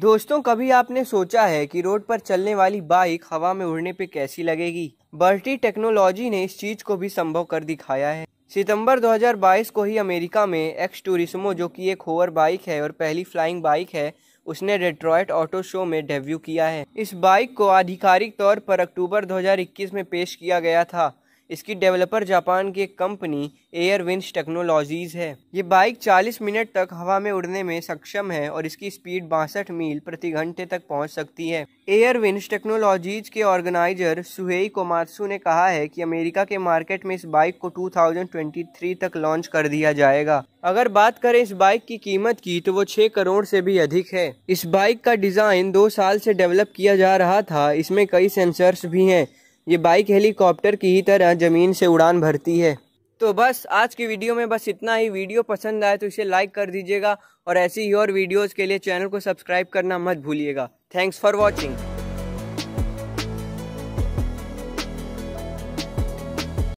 दोस्तों कभी आपने सोचा है कि रोड पर चलने वाली बाइक हवा में उड़ने पे कैसी लगेगी बर्टी टेक्नोलॉजी ने इस चीज को भी संभव कर दिखाया है सितंबर 2022 को ही अमेरिका में एक्स टूरिस्मो जो कि एक होवर बाइक है और पहली फ्लाइंग बाइक है उसने डेट्रॉयट ऑटो शो में डेब्यू किया है इस बाइक को आधिकारिक तौर पर अक्टूबर 2021 में पेश किया गया था इसकी डेवलपर जापान की एक कंपनी एयरविंस टेक्नोलॉजीज़ है ये बाइक 40 मिनट तक हवा में उड़ने में सक्षम है और इसकी स्पीड बासठ मील प्रति घंटे तक पहुंच सकती है एयरविंस टेक्नोलॉजीज के ऑर्गेनाइजर सुहेई कोमात्सू ने कहा है कि अमेरिका के मार्केट में इस बाइक को 2023 तक लॉन्च कर दिया जाएगा अगर बात करें इस बाइक की कीमत की तो वो छह करोड़ से भी अधिक है इस बाइक का डिज़ाइन दो साल से डेवलप किया जा रहा था इसमें कई सेंसर्स भी हैं ये बाइक हेलीकॉप्टर की ही तरह ज़मीन से उड़ान भरती है तो बस आज की वीडियो में बस इतना ही वीडियो पसंद आए तो इसे लाइक कर दीजिएगा और ऐसी ही और वीडियोज़ के लिए चैनल को सब्सक्राइब करना मत भूलिएगा थैंक्स फॉर वॉचिंग